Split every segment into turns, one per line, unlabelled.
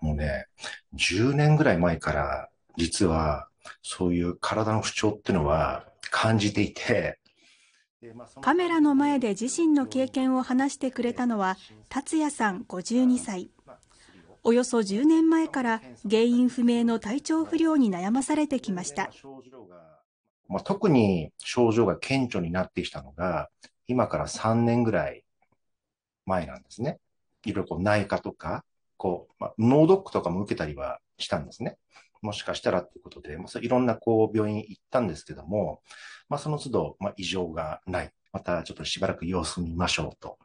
もうね、10年ぐらい前から実はそういう体の不調っていうのは感じていて、
カメラの前で自身の経験を話してくれたのは、達也さん52歳。およそ10年前から原因不明の体調不良に悩まされてきました。
まあ、特に症状が顕著になってきたのが、今から3年ぐらい前なんですね。いろいろこう内科とかこう、まあ、脳ドックとかも受けたりはしたんですね。もしかしたらということで、まあ、いろんなこう病院行ったんですけども、まあ、その都度、まあ、異常がない。またちょっとしばらく様子見ましょうと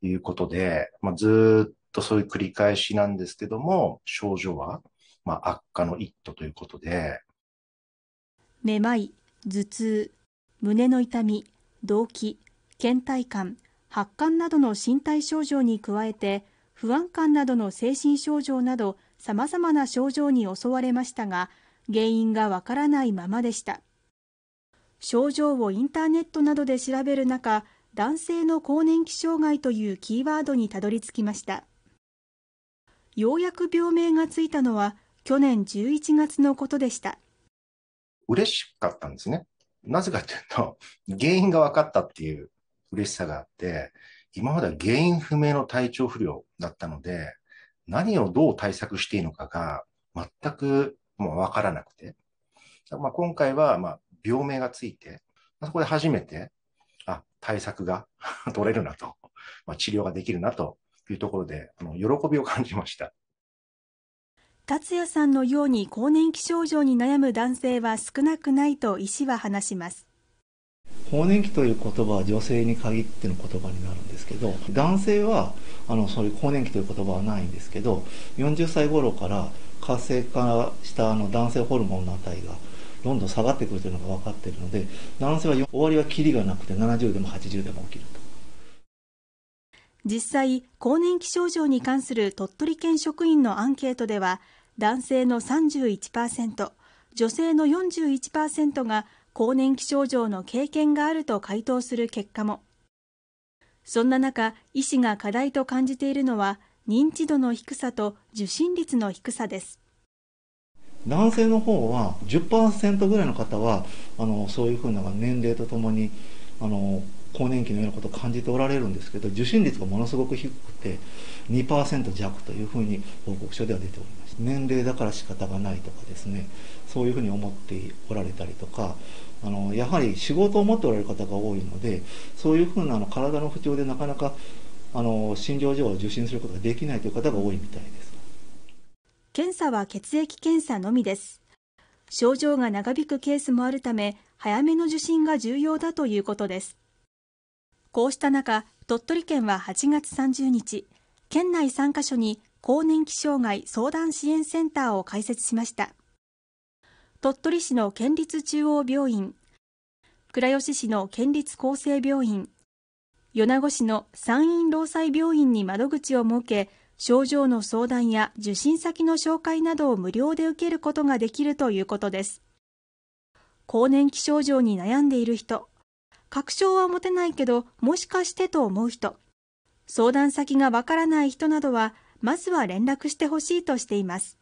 いうことで、まあ、ずっとそういう繰り返しなんですけども、症状は、まあ、悪化の一途ということで。
めまい、頭痛、胸の痛み、動悸、倦怠感、発汗などの身体症状に加えて、不安感などの精神症状などさまざまな症状に襲われましたが原因がわからないままでした症状をインターネットなどで調べる中男性の更年期障害というキーワードにたどり着きましたようやく病名がついたのは去年11月のことでした
嬉しかったんですねなぜかというと原因が分かったっていう嬉しさがあって今までは原因不明の体調不良だったので、何をどう対策していいのかが全くもうわからなくて。まあ、今回は、まあ、病名がついて、そこで初めて、あ、対策が 取れるなと、まあ、治療ができるなというところで、あの喜びを感じました。
達也さんのように更年期症状に悩む男性は少なくないと医師は話します。
更年期という言葉は女性に限っての言葉になるんですけど男性はあのそういう更年期という言葉はないんですけど40歳頃から活性化したあの男性ホルモンの値がどんどん下がってくるというのが分かっているので男性は終わりはキリがなくて70でも80でも起きると
実際更年期症状に関する鳥取県職員のアンケートでは男性の31%女性の41%が更年期症状の経験があると回答する結果もそんな中医師が課題と感じているのは認知度の低さと受診率の低さです
男性の方は10%ぐらいの方はあのそういうふうな年齢とともにあの更年期のようなことを感じておられるんですけど受診率がものすごく低くて2%弱というふうに報告書では出ております年齢だから仕方がないとかですねそういうふうに思っておられたりとかあのやはり仕事を持っておられる方が多いのでそういうふうなあの体の不調でなかなかあの診療所を受診することができないという方が多いみたいです
検査は血液検査のみです症状が長引くケースもあるため早めの受診が重要だということですこうした中、鳥取県は8月30日、県内3カ所に更年期障害相談支援センターを開設しました。鳥取市の県立中央病院、倉吉市の県立厚生病院、米子市の山陰労災病院に窓口を設け、症状の相談や受診先の紹介などを無料で受けることができるということです。更年期症状に悩んでいる人、確証は持てないけど、もしかしてと思う人、相談先がわからない人などは、まずは連絡してほしいとしています。